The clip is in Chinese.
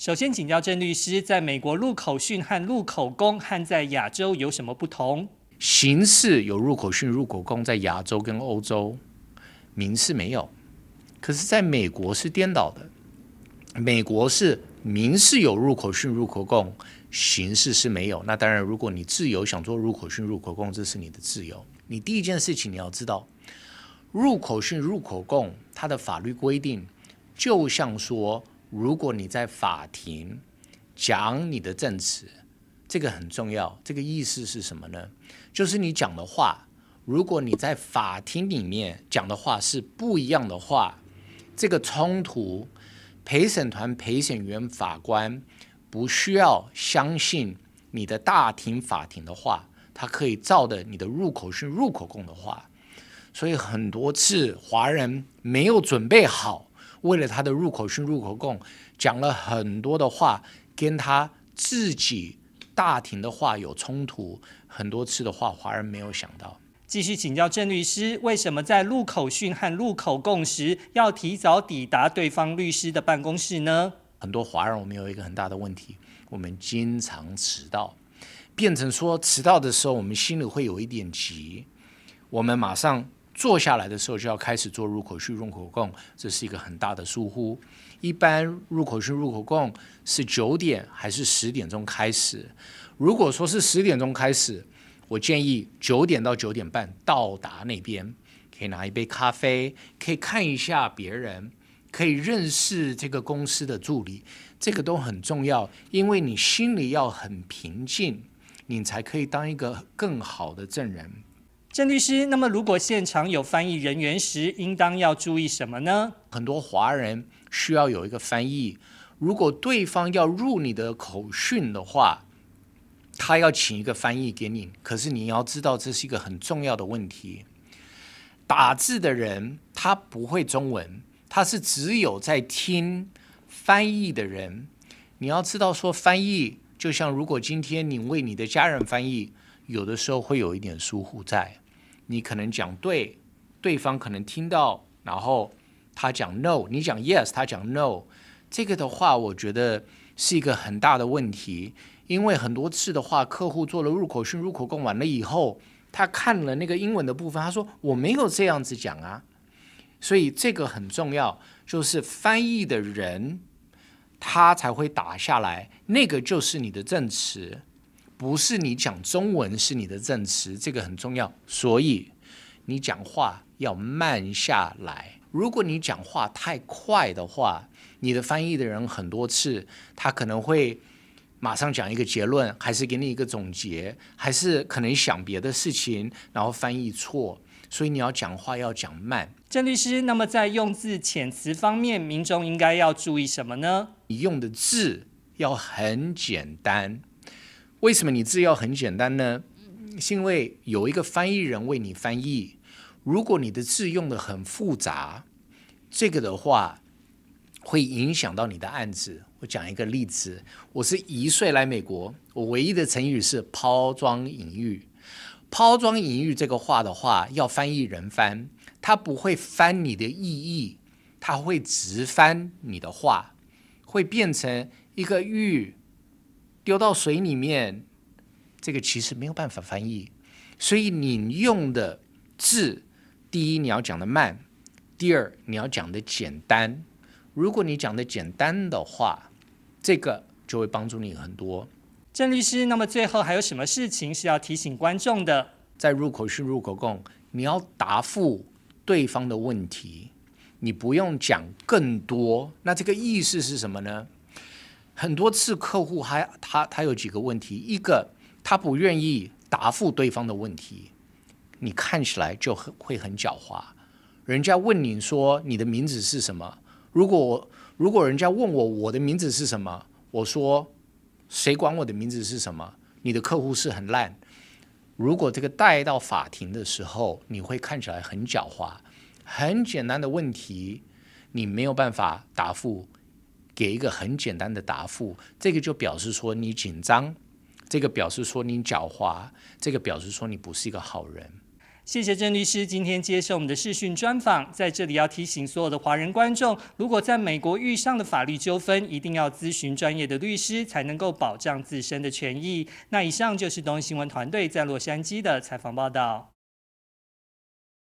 首先请教郑律师，在美国入口训和入口供和在亚洲有什么不同？形式有入口讯、入口供，在亚洲跟欧洲，民事没有，可是在美国是颠倒的。美国是民事有入口讯、入口供，刑事是没有。那当然，如果你自由想做入口讯、入口供，这是你的自由。你第一件事情你要知道，入口讯、入口供它的法律规定，就像说。如果你在法庭讲你的证词，这个很重要。这个意思是什么呢？就是你讲的话，如果你在法庭里面讲的话是不一样的话，这个冲突，陪审团、陪审员、法官不需要相信你的大庭法庭的话，他可以照的你的入口是入口供的话。所以很多次华人没有准备好。为了他的入口讯入口供，讲了很多的话，跟他自己大庭的话有冲突，很多次的话，华人没有想到。继续请教郑律师，为什么在入口讯和入口供时要提早抵达对方律师的办公室呢？很多华人，我们有一个很大的问题，我们经常迟到，变成说迟到的时候，我们心里会有一点急，我们马上。坐下来的时候就要开始做入口序入口供，这是一个很大的疏忽。一般入口序入口供是九点还是十点钟开始？如果说是十点钟开始，我建议九点到九点半到达那边，可以拿一杯咖啡，可以看一下别人，可以认识这个公司的助理，这个都很重要。因为你心里要很平静，你才可以当一个更好的证人。郑律师，那么如果现场有翻译人员时，应当要注意什么呢？很多华人需要有一个翻译。如果对方要入你的口讯的话，他要请一个翻译给你。可是你要知道，这是一个很重要的问题。打字的人他不会中文，他是只有在听翻译的人。你要知道，说翻译就像如果今天你为你的家人翻译，有的时候会有一点疏忽在。你可能讲对，对方可能听到，然后他讲 no，你讲 yes，他讲 no，这个的话，我觉得是一个很大的问题，因为很多次的话，客户做了入口训、入口供完了以后，他看了那个英文的部分，他说我没有这样子讲啊，所以这个很重要，就是翻译的人他才会打下来，那个就是你的证词。不是你讲中文，是你的证词，这个很重要。所以你讲话要慢下来。如果你讲话太快的话，你的翻译的人很多次，他可能会马上讲一个结论，还是给你一个总结，还是可能想别的事情，然后翻译错。所以你要讲话要讲慢。郑律师，那么在用字遣词方面，民众应该要注意什么呢？你用的字要很简单。为什么你字要很简单呢？是因为有一个翻译人为你翻译。如果你的字用的很复杂，这个的话会影响到你的案子。我讲一个例子，我是一岁来美国，我唯一的成语是“抛砖引玉”。抛砖引玉这个话的话，要翻译人翻，他不会翻你的意义，他会直翻你的话，会变成一个玉。丢到水里面，这个其实没有办法翻译，所以你用的字，第一你要讲的慢，第二你要讲的简单。如果你讲的简单的话，这个就会帮助你很多。郑律师，那么最后还有什么事情是要提醒观众的？在入口是入口供，你要答复对方的问题，你不用讲更多。那这个意思是什么呢？很多次客户还他他有几个问题，一个他不愿意答复对方的问题，你看起来就很会很狡猾。人家问你说你的名字是什么？如果如果人家问我我的名字是什么，我说谁管我的名字是什么？你的客户是很烂。如果这个带到法庭的时候，你会看起来很狡猾。很简单的问题，你没有办法答复。给一个很简单的答复，这个就表示说你紧张，这个表示说你狡猾，这个表示说你不是一个好人。谢谢郑律师今天接受我们的视讯专访，在这里要提醒所有的华人观众，如果在美国遇上的法律纠纷，一定要咨询专业的律师，才能够保障自身的权益。那以上就是东新闻团队在洛杉矶的采访报道。